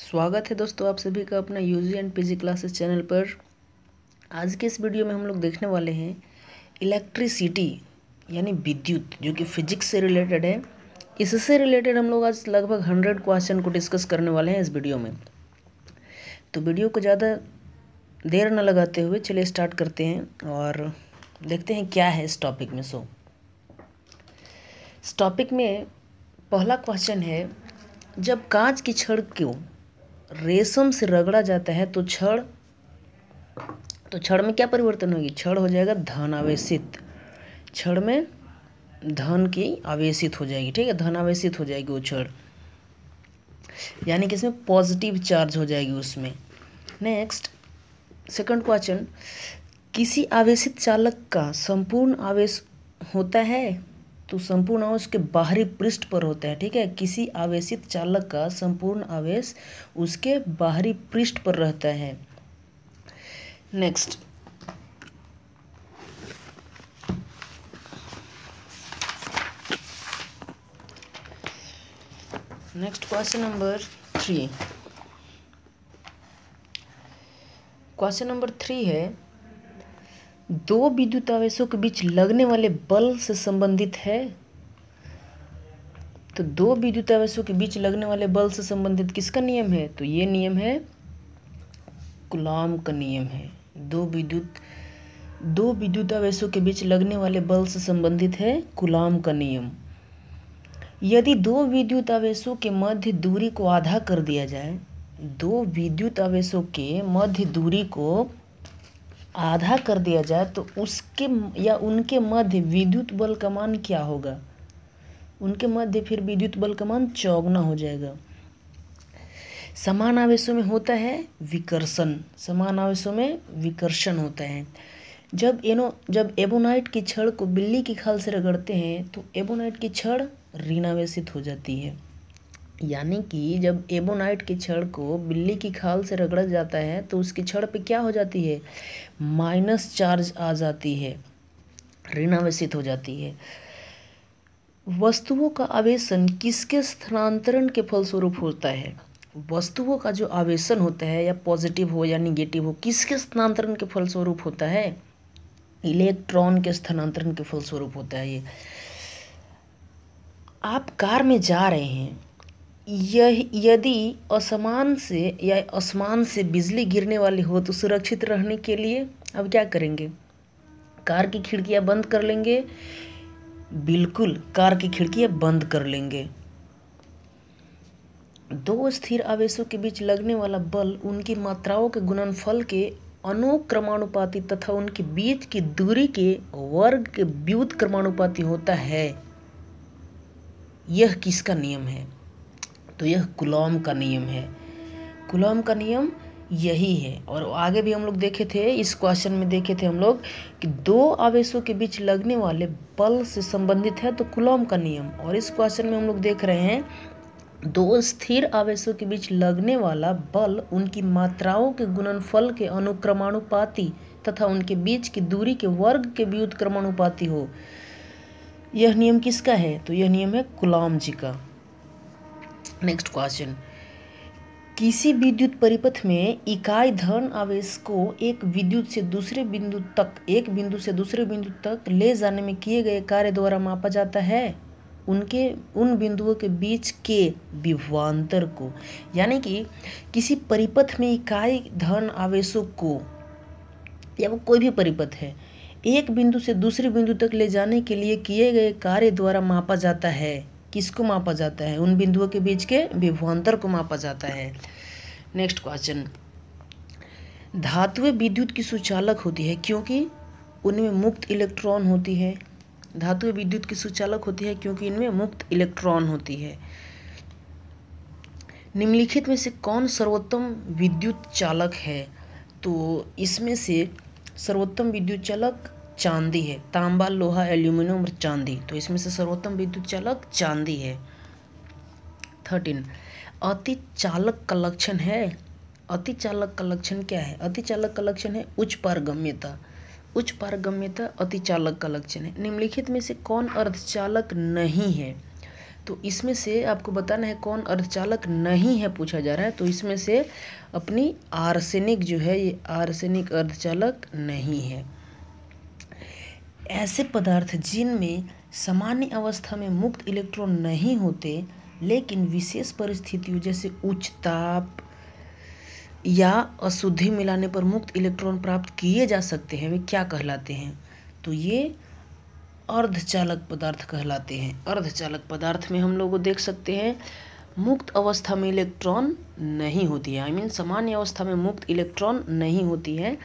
स्वागत है दोस्तों आप सभी का अपना U G and P classes channel पर आज के इस वीडियो में हम लोग देखने वाले हैं इलेक्ट्रिसिटी यानी विद्युत जो कि फिजिक्स से रिलेटेड है इससे रिलेटेड हम लोग आज लगभग हंड्रेड क्वेश्चन को डिस्कस करने वाले हैं इस वीडियो में तो वीडियो को ज़्यादा देर न लगाते हुए चलिए स्टार्ट करते हैं और देखते हैं क्या है इस टॉपिक में सो इस टॉपिक में पहला क्वेश्चन है जब कांच की छड़ को रेशम से रगड़ा जाता है तो छड़ तो छड़ में क्या परिवर्तन होगी छड़ हो जाएगा धन आवेशित छड़ में धन की आवेशित हो जाएगी ठीक है धन आवेशित हो जाएगी वो छड़ यानी कि इसमें पॉजिटिव चार्ज हो जाएगी उसमें नेक्स्ट सेकंड क्वेश्चन किसी आवेशित चालक का संपूर्ण आवेश होता है तो संपूर्ण आवेश के बाहरी पृष्ठ पर होता है ठीक है किसी आवेशित चालक का संपूर्ण आवेश उसके बाहरी पृष्ठ पर रहता है next next question number three question number three है दो विद्युत आवेशों के बीच लगने वाले बल से संबंधित है तो दो विद्युत आवेशों के बीच लगने वाले बल से संबंधित किसका नियम है तो ये नियम है कुलाम का नियम है दो विद्युत दो विद्युत आवेशों के बीच लगने वाले बल से संबंधित है कुलाम का नियम यदि दो विद्युत आवेशों के मध्य दूरी को आधा कर दिया जाए दो विद्युत आवेशों के मध्य दूरी को आधा कर दिया जाए तो उसके या उनके मध्य विद्युत बल का मान क्या होगा उनके मध्य फिर विद्युत बल का मान चौगुना हो जाएगा समान आवेशों में होता है विकर्षण समान आवेशों में विकर्षण होता है जब एनो जब एबोनाइट की छड़ को बिल्ली की खाल से रगड़ते हैं तो एबोनाइट की छड़ ऋणावेशित हो जाती है यानी कि जब एबोनाइट की छड़ को बिल्ली की खाल से रगड़ा जाता है तो उसकी छड़ पे क्या हो जाती है माइनस चार्ज आ जाती है ऋणावेशित हो जाती है वस्तुओं का आवेशन किसके स्थानांतरण के फलस्वरूप होता है वस्तुओं का जो आवेशन होता है या पॉजिटिव हो या निगेटिव हो किसके स्थानांतरण के फलस्वरूप होता है इलेक्ट्रॉन के स्थानांतरण के फलस्वरूप होता है ये आप कार में जा रहे हैं यह यदि असमान से या आसमान से बिजली गिरने वाली हो तो सुरक्षित रहने के लिए अब क्या करेंगे कार की खिड़कियां बंद कर लेंगे बिल्कुल कार की खिड़कियां बंद कर लेंगे दो स्थिर आवेशों के बीच लगने वाला बल उनकी मात्राओं के गुणनफल के अनुक्रमानुपाति तथा उनके बीच की दूरी के वर्ग के व्युत क्रमानुपाति होता है यह किसका नियम है तो यह कुलम का नियम है कुलम का नियम यही है और आगे भी हम लोग देखे थे इस क्वेश्चन में देखे थे हम लोग कि दो आवेशों के बीच लगने वाले बल से संबंधित है तो कुलॉम का नियम और इस क्वेश्चन में हम लोग देख रहे हैं दो स्थिर आवेशों के बीच लगने वाला बल उनकी मात्राओं के गुणनफल के अनुक्रमानुपाति तथा उनके बीच की दूरी के वर्ग के व्युत्क्रमानुपाति हो यह नियम किसका है तो यह नियम है कुलाम जी का नेक्स्ट क्वेश्चन किसी विद्युत परिपथ में इकाई धन आवेश को एक विद्युत से दूसरे बिंदु तक एक बिंदु से दूसरे बिंदु तक ले जाने में किए गए कार्य द्वारा मापा जाता है उनके उन बिंदुओं के बीच के विभवान्तर को यानी कि किसी परिपथ में इकाई धन आवेशों को या वो कोई भी परिपथ है एक बिंदु से दूसरे बिंदु तक ले जाने के लिए किए गए कार्य द्वारा मापा जाता है किसको मापा जाता है उन बिंदुओं के बीच के विभुआंतर को मापा जाता है नेक्स्ट क्वेश्चन धातुएं विद्युत की सुचालक होती है क्योंकि उनमें मुक्त इलेक्ट्रॉन होती है धातुएं विद्युत की सुचालक होती है क्योंकि इनमें मुक्त इलेक्ट्रॉन होती है निम्नलिखित में से कौन सर्वोत्तम विद्युत चालक है तो इसमें से सर्वोत्तम विद्युत चालक चांदी है तांबा लोहा एल्यूमिनियम और चांदी तो इसमें से सर्वोत्तम विद्युत चालक चांदी है थर्टीन अति चालक का लक्षण है अति चालक का लक्षण क्या है अति चालक का लक्षण है उच्च पारगम्यता उच्च पारगम्यता अति चालक का लक्षण है निम्नलिखित में से कौन अर्धचालक नहीं है तो इसमें से आपको बताना है कौन अर्धचालक नहीं है पूछा जा रहा है तो इसमें से अपनी आर्सेनिक जो है ये आर्सेनिक अर्धचालक नहीं है ऐसे पदार्थ जिनमें सामान्य अवस्था में मुक्त इलेक्ट्रॉन नहीं होते लेकिन विशेष परिस्थितियों जैसे उच्च ताप या अशुद्धि मिलाने पर मुक्त इलेक्ट्रॉन प्राप्त किए जा सकते हैं वे क्या कहलाते हैं तो ये अर्धचालक पदार्थ कहलाते हैं अर्धचालक पदार्थ में हम लोग देख सकते हैं मुक्त अवस्था में इलेक्ट्रॉन नहीं होती है आई मीन सामान्य अवस्था में मुक्त इलेक्ट्रॉन नहीं होती है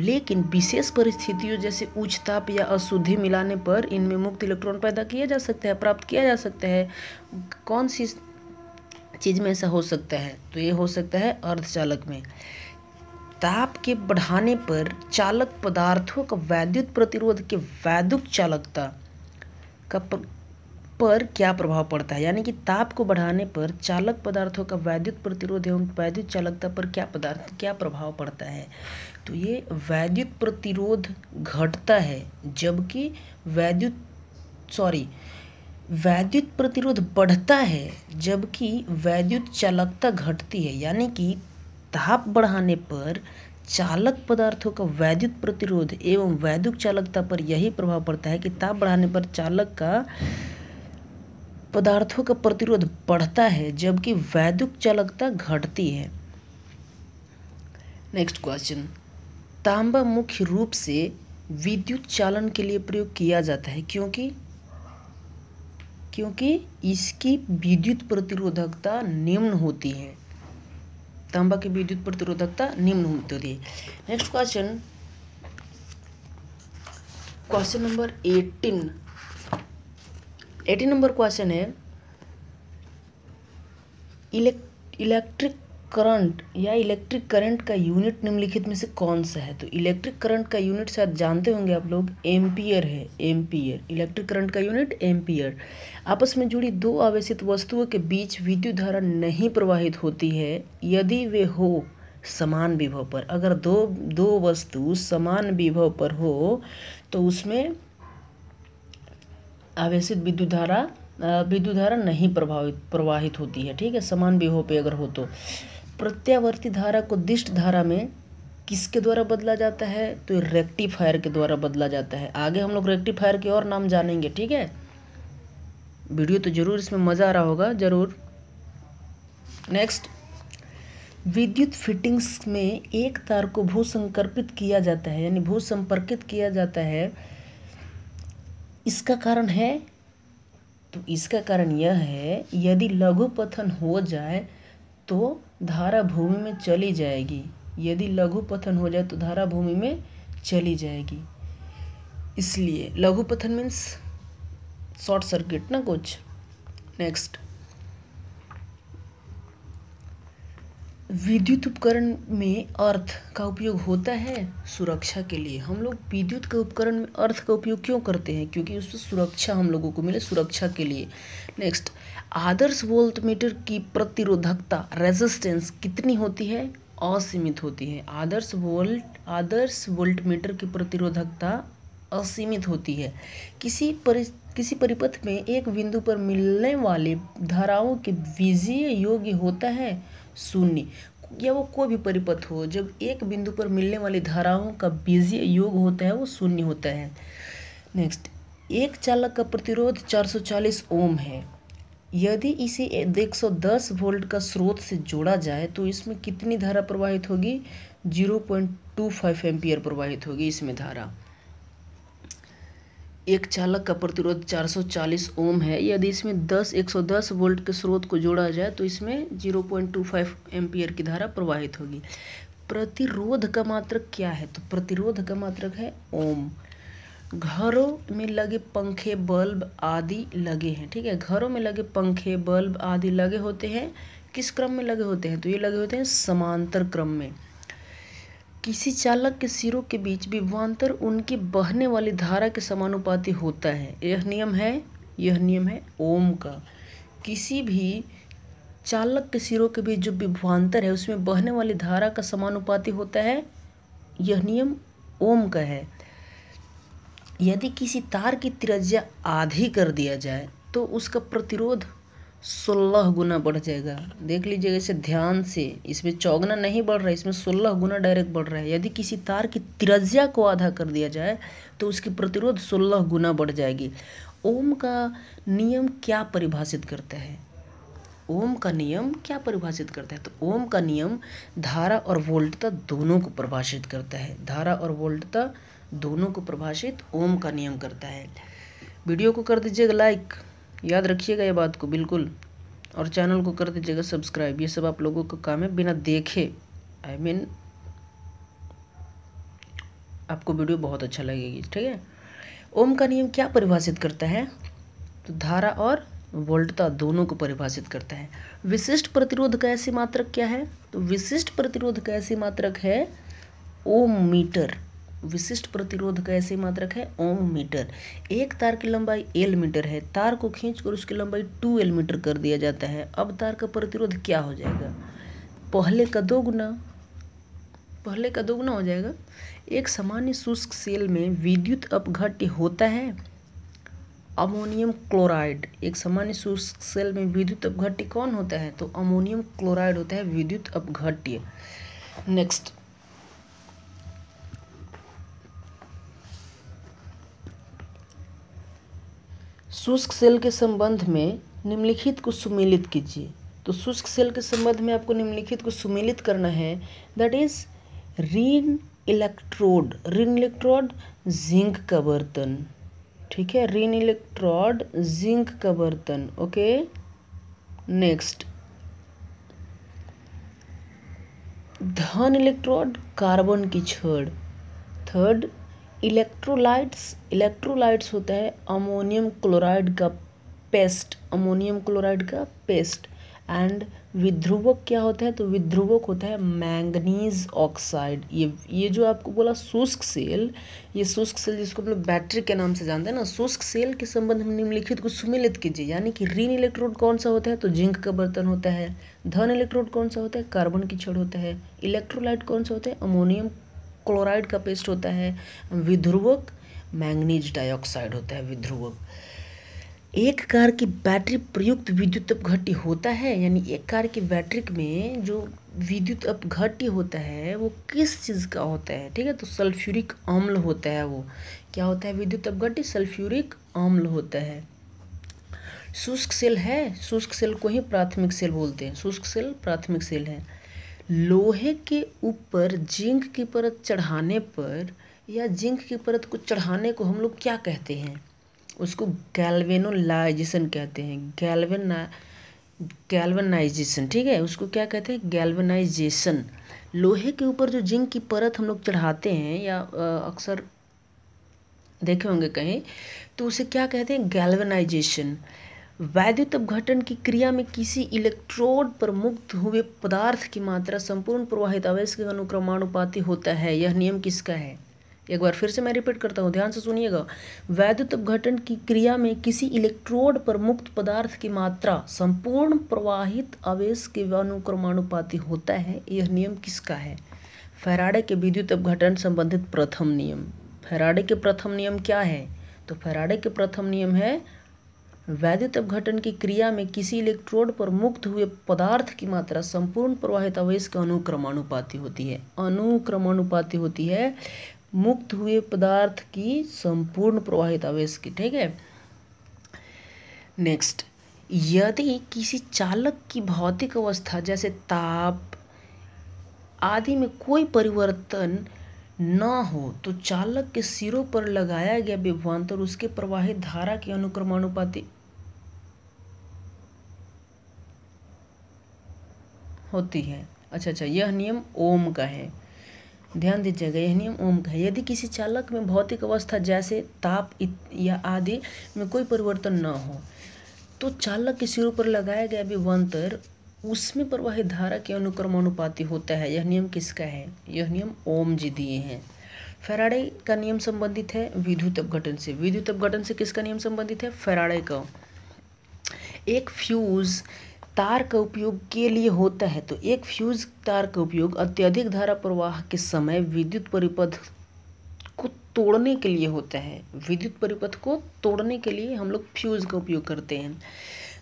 लेकिन विशेष परिस्थितियों जैसे उच्च ताप या अशुद्धि मिलाने पर इनमें मुक्त इलेक्ट्रॉन पैदा किया जा सकता है प्राप्त किया जा सकता है कौन सी चीज़ में ऐसा हो सकता है तो ये हो सकता है अर्धचालक में ताप के बढ़ाने पर चालक पदार्थों का वैद्युत प्रतिरोध के वैद्युत चालकता का पर क्या प्रभाव पड़ता है यानी कि ताप को बढ़ाने पर चालक पदार्थों का वैद्युत प्रतिरोध एवं वैद्युत चालकता पर क्या पदार्थ क्या प्रभाव पड़ता है तो ये वैद्युत प्रतिरोध घटता है जबकि वैद्युत सॉरी वैद्युत प्रतिरोध बढ़ता है जबकि वैद्युत चालकता घटती है यानी कि ताप बढ़ाने पर चालक पदार्थों का वैद्युत प्रतिरोध एवं वैद्युत चालकता पर यही प्रभाव पड़ता है कि ताप बढ़ाने पर चालक का पदार्थों का प्रतिरोध बढ़ता है जबकि वैद्युत चालकता घटती है नेक्स्ट क्वेश्चन तांबा मुख्य रूप से विद्युत चालन के लिए प्रयोग किया जाता है क्योंकि क्योंकि इसकी विद्युत प्रतिरोधकता निम्न होती है तांबा की विद्युत प्रतिरोधकता निम्न होती है next question question number eighteen eighty number question है इलेक्ट्रिक करंट या इलेक्ट्रिक करंट का यूनिट निम्नलिखित में से कौन सा है तो इलेक्ट्रिक करंट का यूनिट शायद जानते होंगे आप लोग एम्पियर है एम्पियर इलेक्ट्रिक करंट का यूनिट एम्पियर आपस में जुड़ी दो आवेशित वस्तुओं के बीच विद्युत धारा नहीं प्रवाहित होती है यदि वे हो समान विभव पर अगर दो दो वस्तु समान विभव पर हो तो उसमें आवेशित विद्युत धारा विद्युत धारा नहीं प्रभावित प्रवाहित होती है ठीक है समान विभव पे अगर हो तो प्रत्यावर्ती धारा को दिष्ट धारा में किसके द्वारा बदला जाता है तो रेक्टिफायर के द्वारा बदला जाता है आगे हम लोग रेक्टिफायर के और नाम जानेंगे ठीक है वीडियो तो जरूर इसमें मज़ा आ रहा होगा जरूर नेक्स्ट विद्युत फिटिंग्स में एक तार को भू संकर्पित किया जाता है यानी भू संपर्कित किया जाता है इसका कारण है तो इसका कारण यह है यदि लघु पथन हो जाए तो धारा भूमि में चली जाएगी यदि लघु पथन हो जाए तो धारा भूमि में चली जाएगी इसलिए लघु पथन मीन्स शॉर्ट सर्किट ना कुछ नेक्स्ट विद्युत उपकरण में अर्थ का उपयोग होता है सुरक्षा के लिए हम लोग विद्युत के उपकरण में अर्थ का उपयोग क्यों करते हैं क्योंकि उससे सुरक्षा हम लोगों को मिले सुरक्षा के लिए नेक्स्ट आदर्श वोल्ट मीटर की प्रतिरोधकता रेजिस्टेंस कितनी होती है असीमित होती है आदर्श वोल्ट आदर्श वोल्ट मीटर की प्रतिरोधकता असीमित होती है किसी परि किसी परिपथ में एक बिंदु पर मिलने वाले धाराओं के विजय योग्य होता है शून्य या वो कोई भी परिपथ हो जब एक बिंदु पर मिलने वाली धाराओं का बीजीय योग होता है वो शून्य होता है नेक्स्ट एक चालक का प्रतिरोध 440 ओम है यदि इसे 110 वोल्ट का स्रोत से जोड़ा जाए तो इसमें कितनी धारा प्रवाहित होगी 0.25 एम्पियर प्रवाहित होगी इसमें धारा एक चालक का प्रतिरोध 440 ओम है यदि इसमें 10 110 वोल्ट के स्रोत को जोड़ा जाए तो इसमें 0.25 पॉइंट की धारा प्रवाहित होगी प्रतिरोध का मात्रक क्या है तो प्रतिरोध का मात्रक है ओम घरों में लगे पंखे बल्ब आदि लगे हैं ठीक है घरों में लगे पंखे बल्ब आदि लगे होते हैं किस क्रम में लगे होते हैं तो ये लगे होते हैं समांतर क्रम में किसी चालक के सिरों के बीच विभवांतर उनकी बहने वाली धारा के समानुपाती होता है यह नियम है यह नियम है ओम का किसी भी चालक के सिरों के बीच जो विभवांतर है उसमें बहने वाली धारा का समानुपाती होता है यह नियम ओम का है यदि किसी तार की त्रिज्या आधी कर दिया जाए तो उसका प्रतिरोध सोलह गुना बढ़ जाएगा देख लीजिएगा इसे ध्यान से इसमें चौगना नहीं बढ़ रहा है इसमें सोलह गुना डायरेक्ट बढ़ रहा है यदि किसी तार की तिरज्या को आधा कर दिया जाए तो उसकी प्रतिरोध सोलह गुना बढ़ जाएगी ओम का नियम क्या परिभाषित करता है ओम का नियम क्या परिभाषित करता है तो ओम का नियम धारा और वोल्टता दोनों को परिभाषित करता है धारा और वोल्टता दोनों को परिभाषित ओम का नियम करता है वीडियो को कर दीजिएगा लाइक याद रखिएगा ये बात को बिल्कुल और चैनल को कर दीजिएगा सब्सक्राइब ये सब आप लोगों का काम है बिना देखे आई I मीन mean, आपको वीडियो बहुत अच्छा लगेगी ठीक है ओम का नियम क्या परिभाषित करता है तो धारा और वोल्टता दोनों को परिभाषित करता है विशिष्ट प्रतिरोध का ऐसी मात्रक क्या है तो विशिष्ट प्रतिरोध का ऐसी मात्रक है ओम मीटर विशिष्ट प्रतिरोध का ऐसे मात्रक है ओम मीटर एक तार की लंबाई एल मीटर है तार को खींच कर उसकी लंबाई टू एल मीटर कर दिया जाता है अब तार का प्रतिरोध क्या हो जाएगा पहले का दो गुना पहले का दोगुना हो जाएगा एक सामान्य शुष्क सेल में विद्युत अपघट्य होता है अमोनियम क्लोराइड एक सामान्य शुष्क सेल में विद्युत अपघट्य कौन होता है तो अमोनियम क्लोराइड होता है विद्युत अपघट्य नेक्स्ट शुष्क सेल के संबंध में निम्नलिखित को सुमिलित कीजिए तो शुष्क सेल के संबंध में आपको निम्नलिखित को सुमिलित करना है दैट इज रीन इलेक्ट्रोड रीन इलेक्ट्रोड जिंक का बर्तन ठीक है रीन इलेक्ट्रोड जिंक का बर्तन ओके नेक्स्ट धन इलेक्ट्रोड कार्बन की छड़ थर्ड इलेक्ट्रोलाइट्स इलेक्ट्रोलाइट्स होता है अमोनियम क्लोराइड का पेस्ट अमोनियम क्लोराइड का पेस्ट एंड विध्रुवक क्या होता है तो विध्रुवक होता है मैंगनीज ऑक्साइड ये ये जो आपको बोला शुष्क सेल ये शुष्क सेल जिसको हम लोग बैटरी के नाम से जानते हैं ना शुष्क सेल के संबंध में निम्नलिखित को सुमिलित कीजिए यानी कि रीन इलेक्ट्रोड कौन सा होता है तो जिंक का बर्तन होता है धन इलेक्ट्रोड कौन सा होता है कार्बन की छड़ होता है इलेक्ट्रोलाइट कौन सा होता है अमोनियम क्लोराइड का पेस्ट होता है विध्रुवक मैंगनीज डाइऑक्साइड होता है विध्रुवक एक कार की बैटरी प्रयुक्त विद्युत अपघट्य होता है यानी एक कार की बैटरी में जो विद्युत अपघटी होता है वो किस चीज़ का होता है ठीक है तो सल्फ्यूरिक अम्ल होता है वो क्या होता है विद्युत अपघट्टी सल्फ्यूरिक अम्ल होता है शुष्क सेल है शुष्क सेल को ही प्राथमिक सेल बोलते हैं शुष्क सेल प्राथमिक सेल है लोहे के ऊपर जिंक की परत चढ़ाने पर या जिंक की परत को चढ़ाने को हम लोग क्या कहते हैं उसको गैल्वेनोलाइजेशन कहते हैं गैल्वेना गैल्वेनाइजेशन ठीक है उसको क्या कहते हैं गैल्वेनाइजेशन लोहे के ऊपर जो जिंक की परत हम लोग चढ़ाते हैं या अक्सर देखे होंगे कहीं तो उसे क्या कहते हैं गैल्वेनाइजेशन वैद्युत अपघटन की क्रिया में किसी इलेक्ट्रोड पर मुक्त हुए पदार्थ की मात्रा संपूर्ण प्रवाहित आवेश के अनुक्रमानुपाती होता है यह नियम किसका है एक बार फिर से मैं रिपीट करता हूँ ध्यान से सुनिएगा वैद्युत अपघटन की क्रिया में किसी इलेक्ट्रोड पर मुक्त पदार्थ की मात्रा संपूर्ण प्रवाहित आवेश के अनुक्रमानुपाती होता है यह नियम किसका है फैराडे के विद्युत अपघटन संबंधित प्रथम नियम फैराडे के प्रथम नियम क्या है तो फैराडे के प्रथम नियम है वैद्युत अपघटन की क्रिया में किसी इलेक्ट्रोड पर मुक्त हुए पदार्थ की मात्रा संपूर्ण प्रवाहित आवेश के अनुक्रमानुपाती होती है अनुक्रमानुपाती होती है मुक्त हुए पदार्थ की संपूर्ण प्रवाहित आवेश की ठीक है नेक्स्ट यदि किसी चालक की भौतिक अवस्था जैसे ताप आदि में कोई परिवर्तन ना हो तो चालक के सिरों पर लगाया गया विभवांतर उसके प्रवाहित धारा के अनुक्रमानुपाती होती है अच्छा अच्छा यह नियम ओम का है ध्यान दीजिएगा यह नियम ओम का है यदि किसी चालक में भौतिक अवस्था जैसे ताप या आदि में कोई परिवर्तन न हो तो चालक के सिरों पर लगाया गया विभवान्तर उसमें प्रवाहित धारा के अनुक्रमानुपाति होता है यह नियम किसका है यह नियम ओम जी दिए हैं फेराडे का नियम संबंधित है विद्युत अपघटन से विद्युत अपघटन से किसका नियम संबंधित है फेराडे का एक फ्यूज़ तार का उपयोग के लिए होता है तो एक फ्यूज तार का उपयोग अत्यधिक धारा प्रवाह के समय विद्युत परिपथ को तोड़ने के लिए होता है विद्युत परिपथ को तोड़ने के लिए हम लोग फ्यूज का उपयोग करते हैं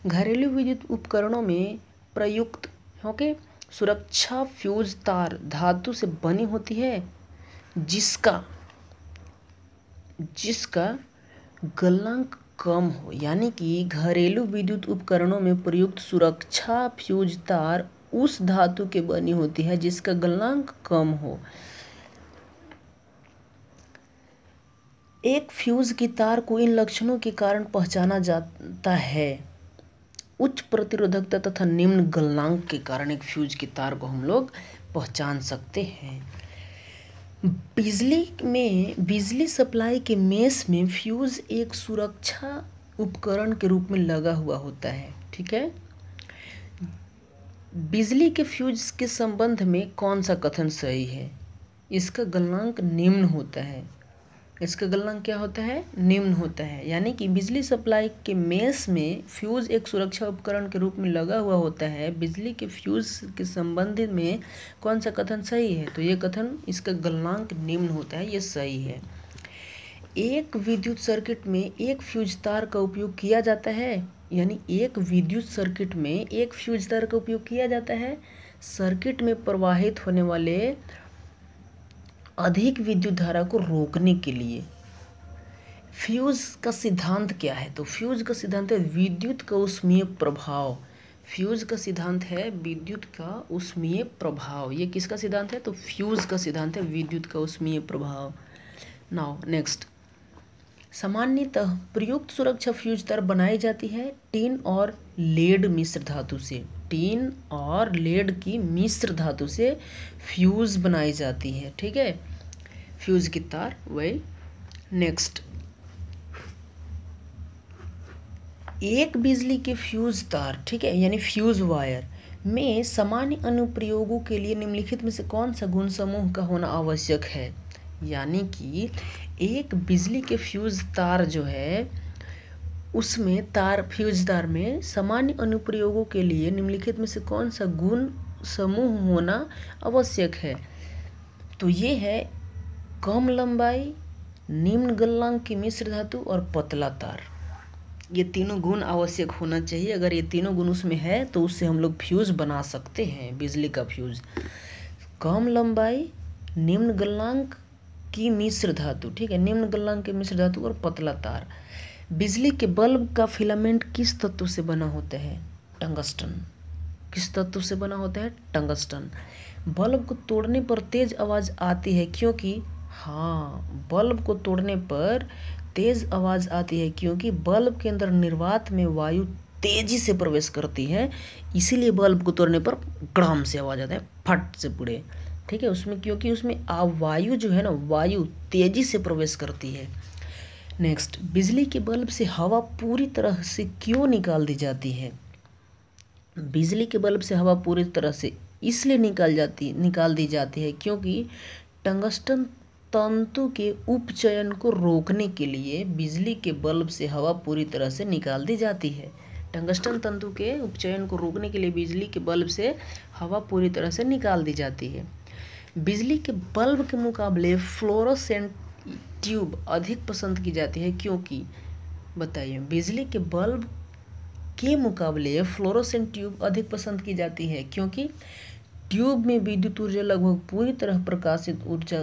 घरेलू विद्युत उपकरणों में प्रयुक्त ओके सुरक्षा फ्यूज तार धातु से बनी होती है जिसका जिसका गलनांक कम हो यानी कि घरेलू विद्युत उपकरणों में प्रयुक्त सुरक्षा फ्यूज तार उस धातु के बनी होती है जिसका गलनांक कम हो एक फ्यूज की तार को इन लक्षणों के कारण पहचाना जाता है उच्च प्रतिरोधकता तथा निम्न गलनांक के कारण एक फ्यूज की तार को हम लोग पहचान सकते हैं बिजली में बिजली सप्लाई के मेस में फ्यूज़ एक सुरक्षा उपकरण के रूप में लगा हुआ होता है ठीक है बिजली के फ्यूज के संबंध में कौन सा कथन सही है इसका गलनांक निम्न होता है इसका गलनांक क्या होता है निम्न होता है यानी कि बिजली सप्लाई के मेस में फ्यूज़ एक सुरक्षा उपकरण के रूप में लगा हुआ होता है बिजली के फ्यूज़ के संबंधित में कौन सा कथन सही है तो ये कथन इसका गलनांक निम्न होता है ये सही है एक विद्युत सर्किट में एक फ्यूज तार का उपयोग किया जाता है यानी एक विद्युत सर्किट में एक फ्यूज तार का उपयोग किया जाता है सर्किट में प्रवाहित होने वाले अधिक विद्युत धारा को रोकने के लिए फ्यूज़ का सिद्धांत क्या है तो फ्यूज़ का सिद्धांत है विद्युत का उष्मीय प्रभाव फ्यूज़ का सिद्धांत है विद्युत का उष्मीय प्रभाव ये किसका सिद्धांत है तो फ्यूज़ का सिद्धांत है विद्युत का उष्मीय प्रभाव नाउ नेक्स्ट सामान्यतः प्रयुक्त सुरक्षा फ्यूज तार बनाई जाती है टिन और लेड मिश्र धातु से टीन और लेड की मिश्र धातु से फ्यूज़ बनाई जाती है ठीक है फ्यूज़ की तार वही नेक्स्ट एक बिजली के फ्यूज़ तार ठीक है यानी फ्यूज़ वायर में सामान्य अनुप्रयोगों के लिए निम्नलिखित में से कौन सा गुण समूह का होना आवश्यक है यानी कि एक बिजली के फ्यूज़ तार जो है उसमें तार फ्यूज तार में सामान्य अनुप्रयोगों के लिए निम्नलिखित में से कौन सा गुण समूह होना आवश्यक है तो ये है कम लंबाई निम्न गलनांक की मिश्र धातु और पतला तार ये तीनों गुण आवश्यक होना चाहिए अगर ये तीनों गुण उसमें है तो उससे हम लोग फ्यूज़ बना सकते हैं बिजली का फ्यूज़ कम लंबाई निम्न गलनांक की मिश्र धातु ठीक है निम्न गलनांक की मिश्र धातु और पतला तार बिजली के बल्ब का फिलामेंट किस तत्व से बना होता है टंगस्टन किस तत्व से बना होता है टंगस्टन बल्ब को तोड़ने पर तेज आवाज़ आती है क्योंकि हाँ बल्ब को तोड़ने पर तेज आवाज़ आती है क्योंकि बल्ब के अंदर निर्वात में वायु तेजी से प्रवेश करती है इसीलिए बल्ब को तोड़ने पर ग्राम से आवाज़ आता है फट से पूरे ठीक है उसमें क्योंकि उसमें वायु जो है ना वायु तेजी से प्रवेश करती है नेक्स्ट बिजली के बल्ब से हवा पूरी तरह से क्यों निकाल दी जाती है बिजली के बल्ब से हवा पूरी तरह से इसलिए निकाल जाती निकाल दी जाती है क्योंकि टंगस्टन तंतु के उपचयन को रोकने के लिए बिजली के बल्ब से हवा पूरी तरह से निकाल दी जाती है टंगस्टन तंतु के उपचयन को रोकने के लिए बिजली के बल्ब से हवा पूरी तरह से निकाल दी जाती है बिजली के बल्ब के मुकाबले फ्लोरोसेंट ट्यूब अधिक पसंद की जाती है क्योंकि बताइए बिजली के बल्ब के मुकाबले फ्लोरोसेंट ट्यूब अधिक पसंद की जाती है क्योंकि ट्यूब में विद्युत ऊर्जा लगभग पूरी तरह प्रकाशित ऊर्जा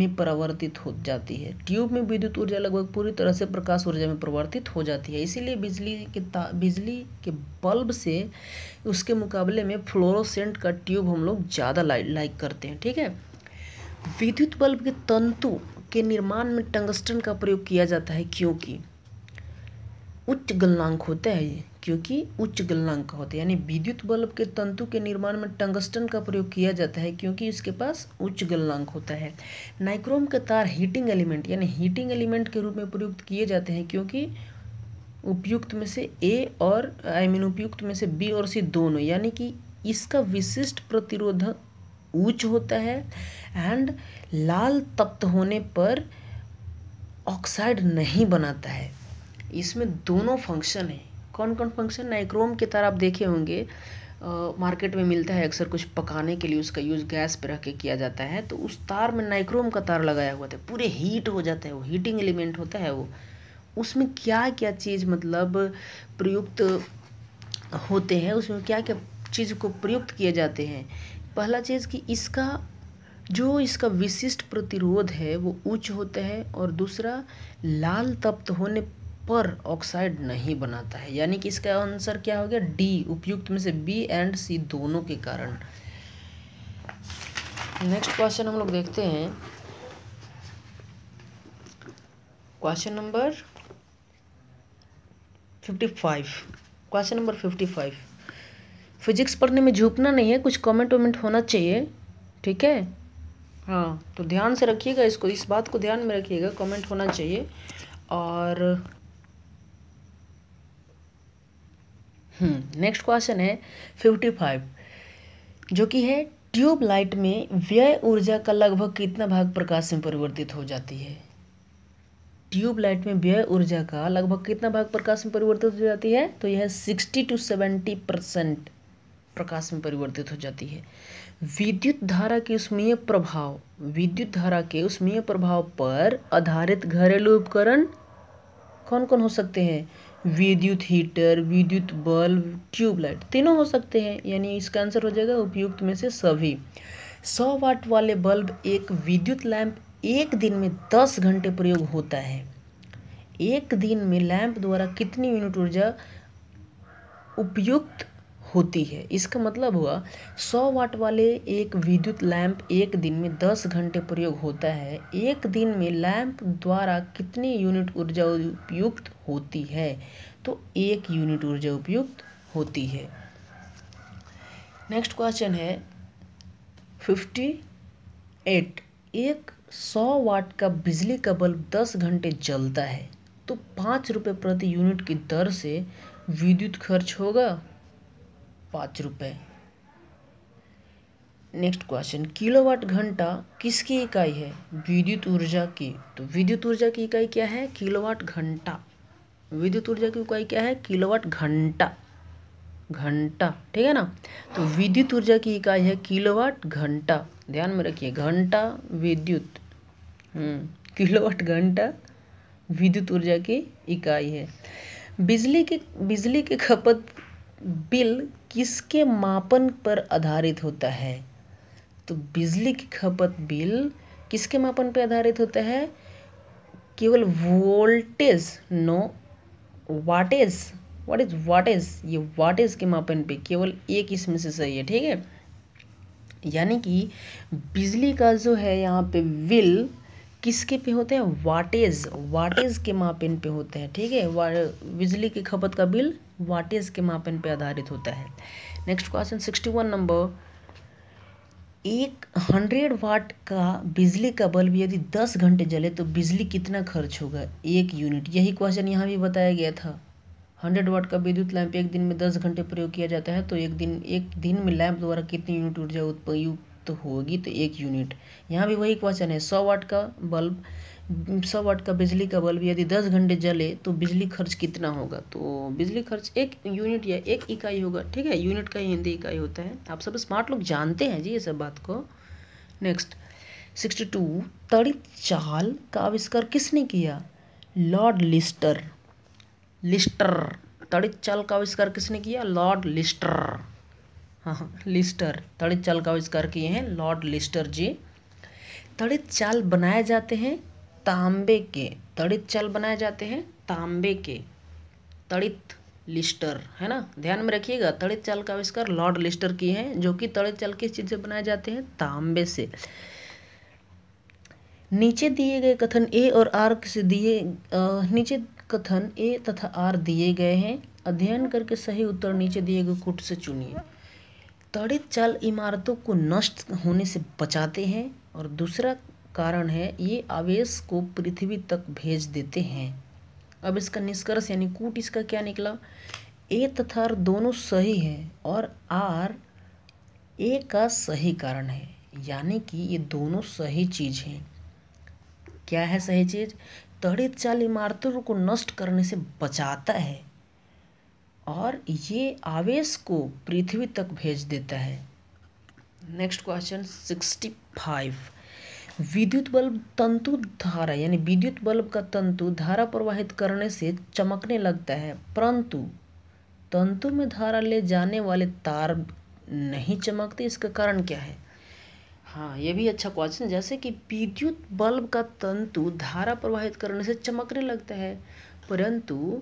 में परिवर्तित हो जाती है ट्यूब में विद्युत ऊर्जा लगभग पूरी तरह से प्रकाश ऊर्जा में परिवर्तित हो जाती है इसीलिए बिजली के ता बिजली के बल्ब से उसके मुकाबले में फ्लोरोसेंट का ट्यूब हम लोग ज़्यादा लाइक करते हैं ठीक है विद्युत बल्ब के तंतु के निर्माण में टंगस्टन का प्रयोग किया जाता है क्योंकि उच्च गलनांक होता है क्योंकि उच्च गलनांक होता है यानी विद्युत बल्ब के तंतु के निर्माण में टंगस्टन का प्रयोग किया जाता है क्योंकि इसके पास उच्च गलनांक होता है नाइक्रोम के तार हीटिंग एलिमेंट यानी हीटिंग एलिमेंट के रूप में प्रयुक्त किए जाते हैं क्योंकि उपयुक्त में से ए और आई मीन उपयुक्त में से बी और सी दोनों यानी कि इसका विशिष्ट प्रतिरोध उच्च होता है एंड लाल तप्त होने पर ऑक्साइड नहीं बनाता है इसमें दोनों फंक्शन हैं कौन कौन फंक्शन नाइक्रोम की तरह आप देखे होंगे मार्केट में मिलता है अक्सर कुछ पकाने के लिए उसका यूज़ गैस पर रख के किया जाता है तो उस तार में नाइक्रोम का तार लगाया हुआ था पूरे हीट हो जाता है वो हीटिंग एलिमेंट होता है वो उसमें क्या क्या चीज़ मतलब प्रयुक्त होते हैं उसमें क्या क्या चीज़ को प्रयुक्त किए जाते हैं पहला चीज़ कि इसका जो इसका विशिष्ट प्रतिरोध है वो उच्च होता है और दूसरा लाल तप्त होने पर ऑक्साइड नहीं बनाता है यानी कि इसका आंसर क्या हो गया डी उपयुक्त में से बी एंड सी दोनों के कारण नेक्स्ट क्वेश्चन हम लोग देखते हैं question number fifty five question number fifty five physics पढ़ने में झुकना नहीं है कुछ कमेंट वमेंट होना चाहिए ठीक है हाँ तो ध्यान से रखिएगा इसको इस बात को ध्यान में रखिएगा कमेंट होना चाहिए और नेक्स्ट हम्म, क्वेश्चन है फिफ्टी फाइव जो कि है ट्यूब लाइट में व्यय ऊर्जा का लगभग कितना भाग प्रकाश में परिवर्तित हो जाती है ट्यूब लाइट में व्यय ऊर्जा का लगभग कितना भाग प्रकाश में परिवर्तित हो जाती है तो यह सिक्सटी टू सेवेंटी परसेंट प्रकाश में परिवर्तित हो जाती है विद्युत धारा के उष्मीय प्रभाव विद्युत धारा के उष्मीय प्रभाव पर आधारित घरेलू उपकरण कौन कौन हो सकते हैं विद्युत हीटर विद्युत बल्ब ट्यूबलाइट तीनों हो सकते हैं यानी इसका आंसर हो जाएगा उपयुक्त में से सभी सौ वाट वाले बल्ब एक विद्युत लैंप एक दिन में दस घंटे प्रयोग होता है एक दिन में लैंप द्वारा कितनी यूनिट ऊर्जा उपयुक्त होती है इसका मतलब हुआ 100 वाट वाले एक विद्युत लैंप एक दिन में 10 घंटे प्रयोग होता है एक दिन में लैंप द्वारा कितनी यूनिट ऊर्जा उपयुक्त होती है तो एक यूनिट ऊर्जा उपयुक्त होती है नेक्स्ट क्वेश्चन है फिफ्टी एट एक सौ वाट का बिजली का बल्ब दस घंटे जलता है तो पाँच रुपये प्रति यूनिट की दर से विद्युत खर्च होगा पाँच रुपये नेक्स्ट क्वेश्चन किलोवाट घंटा किसकी इकाई है विद्युत ऊर्जा की तो विद्युत ऊर्जा की इकाई क्या है किलोवाट घंटा विद्युत ऊर्जा की इकाई क्या है किलोवाट घंटा घंटा ठीक है ना तो विद्युत ऊर्जा की इकाई है किलोवाट घंटा ध्यान में रखिए घंटा विद्युत किलोवाट हम्म, घंटा विद्युत ऊर्जा की इकाई है बिजली के बिजली के खपत बिल किसके मापन पर आधारित होता है तो बिजली की खपत बिल किसके मापन पर आधारित होता है केवल voltage no wattage watt is wattage ये वाटेज के मापन पे केवल एक इसमें से सही है ठीक है यानी कि बिजली का जो है यहाँ पे बिल किसके पे होते हैं वाटेज वाटेज के मापन पे होते हैं ठीक है बिजली की खपत का बिल वाटेज के मापन पे आधारित होता है next question sixty one number एक हंड्रेड वाट का बिजली का बल्ब यदि दस घंटे जले तो बिजली कितना खर्च होगा एक यूनिट यही क्वेश्चन यहाँ भी बताया गया था हंड्रेड वाट का विद्युत लैंप एक दिन में दस घंटे प्रयोग किया जाता है तो एक दिन एक दिन में लैंप द्वारा कितनी यूनिट ऊर्जा तो होगी तो एक यूनिट यहाँ भी वही क्वेश्चन है सौ वाट का बल्ब सौ वाट का बिजली का बल्ब यदि दस घंटे जले तो बिजली खर्च कितना होगा तो बिजली खर्च एक यूनिट या एक इकाई होगा ठीक है यूनिट का ही हिंदी इकाई होता है आप सब स्मार्ट लोग जानते हैं जी ये सब बात को नेक्स्ट सिक्सटी टू तड़ित चाल का आविष्कार किसने किया लॉर्ड लिस्टर लिस्टर तड़ित चाल का आविष्कार किसने किया लॉर्ड लिस्टर हाँ, हाँ लिस्टर तड़ित चाल का आविष्कार किए हैं लॉर्ड लिस्टर जी तड़ित चाल बनाए जाते हैं तांबे के तड़ित चाल बनाए जाते हैं तांबे के तड़ित लिस्टर है ना ध्यान में रखिएगा तड़ित चाल का आविष्कार लॉर्ड लिस्टर की है जो कि तड़ित चाल किस चीज़ से बनाए जाते हैं तांबे से नीचे दिए गए कथन ए और आर से दिए नीचे कथन ए तथा आर दिए गए हैं अध्ययन करके सही उत्तर नीचे दिए गए कुट से चुनिए तड़ित चाल इमारतों को नष्ट होने से बचाते हैं और दूसरा कारण है ये आवेश को पृथ्वी तक भेज देते हैं अब इसका निष्कर्ष यानी कूट इसका क्या निकला ए तथा आर दोनों सही है और आर ए का सही कारण है यानी कि ये दोनों सही चीज़ हैं क्या है सही चीज़ तड़ित चाल इमारतों को नष्ट करने से बचाता है और ये आवेश को पृथ्वी तक भेज देता है नेक्स्ट क्वेश्चन सिक्सटी फाइव विद्युत बल्ब तंतु धारा यानी विद्युत बल्ब का तंतु धारा प्रवाहित करने से चमकने लगता है परंतु तंतु में धारा ले जाने वाले तार नहीं चमकते इसका कारण क्या है हाँ ये भी अच्छा क्वेश्चन जैसे कि विद्युत बल्ब का तंतु धारा प्रवाहित करने से चमकने लगता है परंतु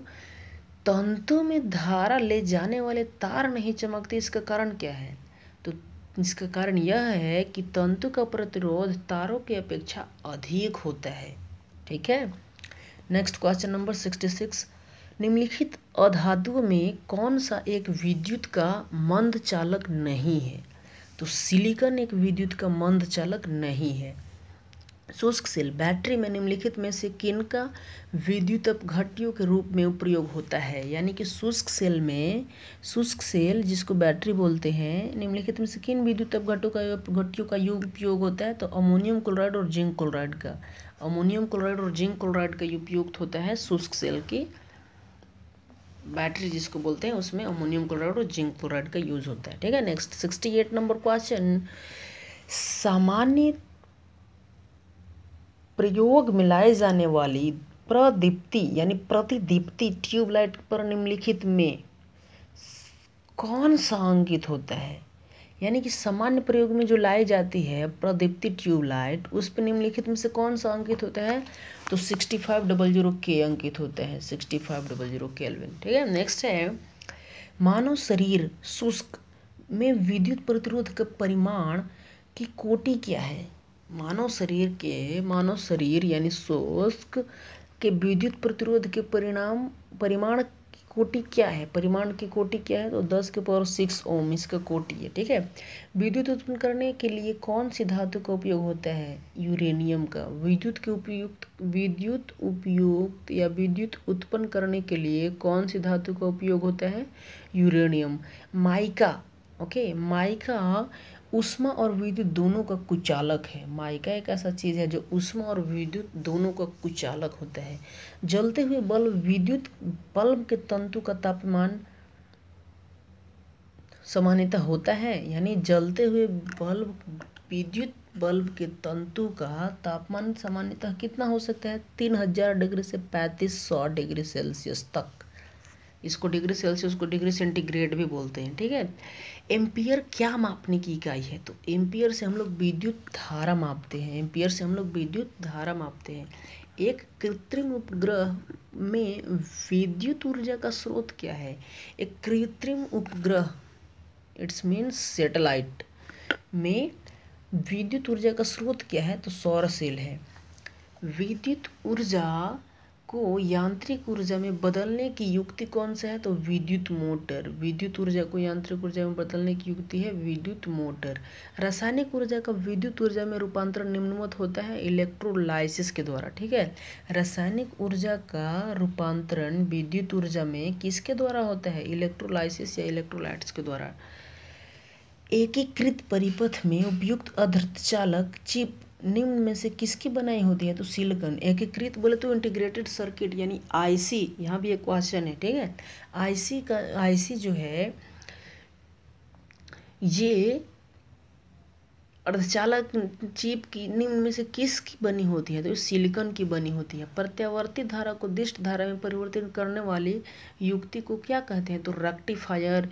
तंतु में धारा ले जाने वाले तार नहीं चमकते इसका कारण क्या है तो इसका कारण यह है कि तंतु का प्रतिरोध तारों की अपेक्षा अधिक होता है ठीक है next question number sixty six निम्नलिखित अधातुओं में कौन सा एक विद्युत का मंद चालक नहीं है तो सिलिकन एक विद्युत का मंद चालक नहीं है शुष्क सेल बैटरी में निम्नलिखित में से किन का विद्युत घटियों के रूप में उपयोग होता है यानी कि शुष्क सेल में शुष्क सेल जिसको बैटरी बोलते हैं निम्नलिखित में से किन विद्युत अपघटों का घटियों का उपयोग होता है तो अमोनियम क्लोराइड और जिंक क्लोराइड का अमोनियम क्लोराइड और जिंक क्लोराइड का उपयुक्त होता है शुष्क सेल की बैटरी जिसको बोलते हैं उसमें अमोनियम क्लोराइड और जिंक क्लोराइड का यूज़ होता है ठीक है next sixty eight number question सामान्य प्रयोग मिलाए जाने वाली प्रदीप्ति यानी प्रतिदीप्ति ट्यूबलाइट पर निम्नलिखित में कौन सा अंकित होता है यानी कि सामान्य प्रयोग में जो लाई जाती है प्रदीप्ति ट्यूबलाइट उस पर निम्नलिखित में से कौन सा अंकित होता है तो सिक्सटी फाइव डबल जीरो के अंकित होते हैं sixty five double zero kelvin ठीक है नेक्स्ट है मानव शरीर शुष्क में विद्युत प्रतिरोध का परिमाण की कोटि क्या है मानव शरीर के मानव शरीर यानी शोष्क के विद्युत प्रतिरोध के परिणाम परिमाण की कोटि क्या है परिमाण की कोटि क्या है तो दस के पावर सिक्स ओम इसका कोटि है ठीक है विद्युत उत्पन्न करने के लिए कौन सी धातु का उपयोग होता है यूरेनियम का विद्युत के उपयुक्त विद्युत उपयुक्त या विद्युत उत्पन्न करने के लिए कौन सी धातु का उपयोग होता है यूरेनियम माइका ओके माइका उष्मा और विद्युत दोनों का कुचालक है माइका एक ऐसा चीज़ है जो उष्मा और विद्युत दोनों का कुचालक होता है जलते हुए बल्ब विद्युत बल्ब के तंतु का तापमान सामान्यतः होता है यानी जलते हुए बल्ब विद्युत बल्ब के तंतु का तापमान सामान्यतः कितना हो सकता है तीन हजार डिग्री से पैंतीस सौ डिग्री सेल्सियस तक इसको डिग्री सेल्सियस को डिग्री सेंटीग्रेड भी बोलते हैं ठीक है एम्पियर क्या मापने की इकाई है तो एम्पियर से हम लोग विद्युत धारा मापते हैं एम्पियर से हम लोग विद्युत धारा मापते हैं एक कृत्रिम उपग्रह में विद्युत ऊर्जा का स्रोत क्या है एक कृत्रिम उपग्रह इट्स मीन्स सेटेलाइट में विद्युत ऊर्जा का स्रोत क्या है तो सौर सेल है विद्युत ऊर्जा को यांत्रिक ऊर्जा में बदलने की युक्ति कौन सा है तो विद्युत मोटर विद्युत ऊर्जा को यांत्रिक ऊर्जा में बदलने की युक्ति है विद्युत मोटर रासायनिक ऊर्जा का विद्युत ऊर्जा में रूपांतरण निम्नवत होता है इलेक्ट्रोलाइसिस के द्वारा ठीक है रासायनिक ऊर्जा का रूपांतरण विद्युत ऊर्जा में किसके द्वारा होता है इलेक्ट्रोलाइसिस या इलेक्ट्रोलाइट्स के द्वारा एकीकृत परिपथ में उपयुक्त अर्धचालक चिप निम्न में से किसकी बनाई होती है तो सिलिकॉन एकीकृत बोले तो इंटीग्रेटेड सर्किट यानी आईसी यहाँ भी एक क्वेश्चन है ठीक है आईसी का आईसी जो है ये अर्धचालक चिप की निम्न में से किस की बनी होती है तो सिलिकॉन की बनी होती है प्रत्यावर्ती धारा को दिष्ट धारा में परिवर्तित करने वाली युक्ति को क्या कहते हैं तो रेक्टिफायर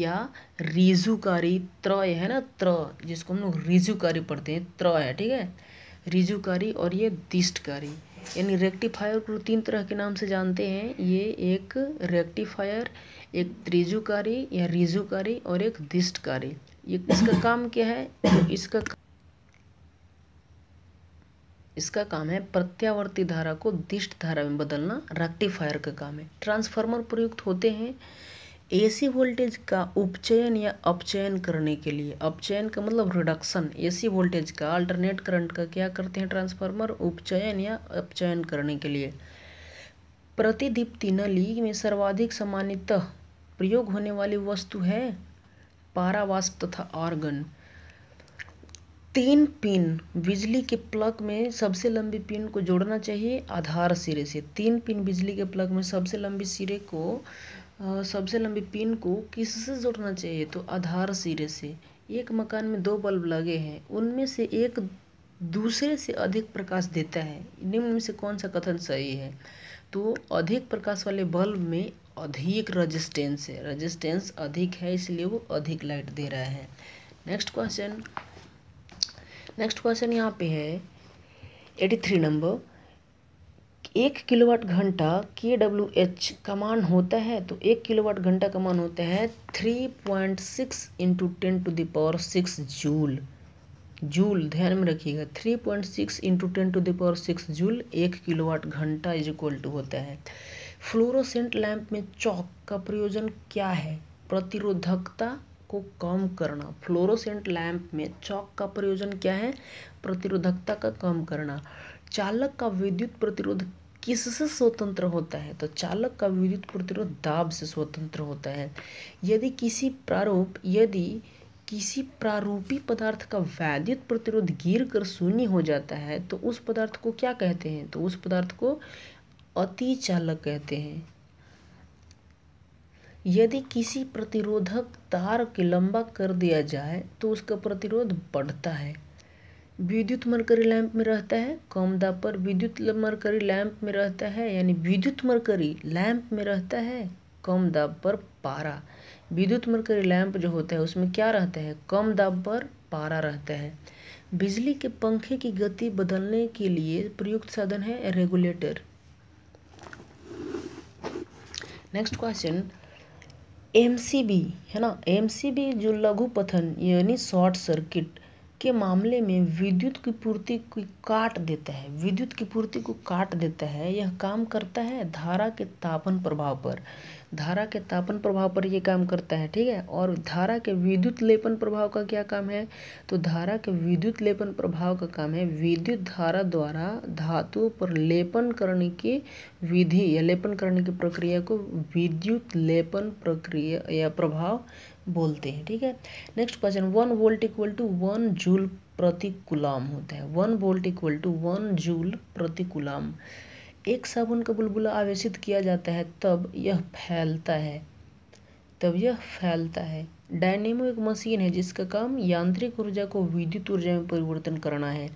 या रिजुकारी त्रय है ना त्र जिसको हम लोग रिजुकारी पढ़ते हैं त्र है ठीक है रिजुकारी और ये दिष्टकारी यानी रेक्टिफायर को तीन तरह के नाम से जानते हैं ये एक रेक्टिफायर एक त्रिजुकारी या रिजुकारी और एक दिष्टकारी ये इसका काम क्या है तो इसका इसका काम है प्रत्यावर्ती धारा को दिष्ट धारा में बदलना रेक्टिफायर का काम है ट्रांसफार्मर प्रयुक्त होते हैं एसी वोल्टेज का उपचयन या अपचयन करने के लिए अपचयन का मतलब रिडक्शन एसी वोल्टेज का अल्टरनेट करंट का क्या करते हैं ट्रांसफार्मर उपचयन या अपचयन करने के लिए प्रतिदीप्ति नली में सर्वाधिक सामान्यतः प्रयोग होने वाली वस्तु है पारावास्प तथा ऑर्गन तीन पिन बिजली के प्लग में सबसे लंबी पिन को जोड़ना चाहिए आधार सिरे से तीन पिन बिजली के प्लग में सबसे लंबी सिरे को सबसे लंबी पिन को किससे जोड़ना चाहिए तो आधार सिरे से एक मकान में दो बल्ब लगे हैं उनमें से एक दूसरे से अधिक प्रकाश देता है निम्न में से कौन सा कथन सही है तो अधिक प्रकाश वाले बल्ब में अधिक रजिस्टेंस है रजिस्टेंस अधिक है इसलिए वो अधिक लाइट दे रहा है नेक्स्ट क्वेश्चन नेक्स्ट क्वेश्चन यहाँ पे है एटी थ्री नंबर एक किलोवाट घंटा के डब्ल्यू एच का मान होता है तो एक किलोवाट घंटा का मान होता है three point six into ten to the power six joule joule ध्यान में रखिएगा three point six into ten to the power six joule एक किलोवाट घंटा इज इक्वल टू होता है फ्लोरोसेंट लैंप में चौक का प्रयोजन क्या है प्रतिरोधकता को कम करना फ्लोरोसेंट लैंप में चौक का प्रयोजन क्या है प्रतिरोधकता का कम करना चालक का विद्युत प्रतिरोध किससे स्वतंत्र होता है तो चालक का विद्युत प्रतिरोध दाब से स्वतंत्र होता है यदि किसी प्रारूप यदि किसी प्रारूपी पदार्थ का वैद्युत प्रतिरोध गिर कर शून्य हो जाता है तो उस पदार्थ को क्या कहते हैं तो उस पदार्थ को अति चालक कहते हैं यदि किसी प्रतिरोधक तार के लंबा कर दिया जाए तो उसका प्रतिरोध बढ़ता है विद्युत मरकरी लैंप में रहता है कम दाब पर विद्युत मरकरी लैंप में रहता है यानी विद्युत मरकरी लैंप में रहता है कम दाब पर पारा विद्युत मरकरी लैंप जो होता है उसमें क्या रहता है कम दाब पर पारा रहता है बिजली के पंखे की गति बदलने के लिए प्रयुक्त साधन है रेगुलेटर नेक्स्ट क्वेश्चन एम है ना एम जो लघु पथन यानी शॉर्ट सर्किट के मामले में विद्युत की पूर्ति को काट देता है विद्युत की पूर्ति को काट देता है यह काम करता है धारा के तापन प्रभाव पर धारा के तापन प्रभाव पर ये काम करता है ठीक है और धारा के विद्युत लेपन प्रभाव का क्या काम है तो धारा के विद्युत लेपन प्रभाव का काम है विद्युत धारा द्वारा धातु पर लेपन करने की विधि या लेपन करने की प्रक्रिया को विद्युत लेपन प्रक्रिया या प्रभाव बोलते हैं ठीक है next question one volt equal to one joule प्रति कुलाम होता है one volt equal to one joule प्रति कुलाम एक साबुन का बुलबुला आवेशित किया जाता है तब यह फैलता है तब यह फैलता है डायनेमो एक मशीन है जिसका काम यांत्रिक ऊर्जा को विद्युत ऊर्जा में परिवर्तन करना है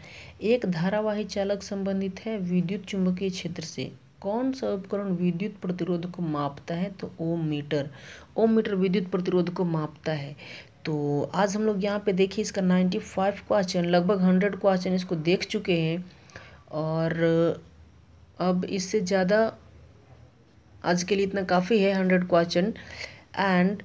एक धारावाही चालक संबंधित है विद्युत चुंबकीय क्षेत्र से कौन सा उपकरण विद्युत प्रतिरोध को मापता है तो ओम मीटर ओम मीटर विद्युत प्रतिरोध को मापता है तो आज हम लोग यहाँ पे देखिए इसका नाइन्टी फाइव क्वेश्चन लगभग हंड्रेड क्वेश्चन इसको देख चुके हैं और अब इससे ज़्यादा आज के लिए इतना काफ़ी है हंड्रेड क्वेश्चन एंड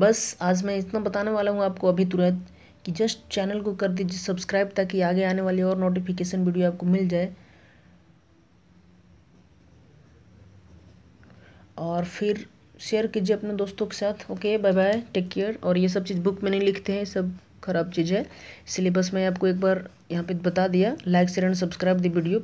बस आज मैं इतना बताने वाला हूँ आपको अभी तुरंत कि जस्ट चैनल को कर दीजिए सब्सक्राइब ताकि आगे आने वाली और नोटिफिकेशन वीडियो आपको मिल जाए और फिर शेयर कीजिए अपने दोस्तों के साथ okay bye bye take care और ये सब चीज़ बुक में नहीं लिखते हैं सब खराब चीज़ है सिलेबस में आपको एक बार यहाँ पे बता दिया like share and subscribe the video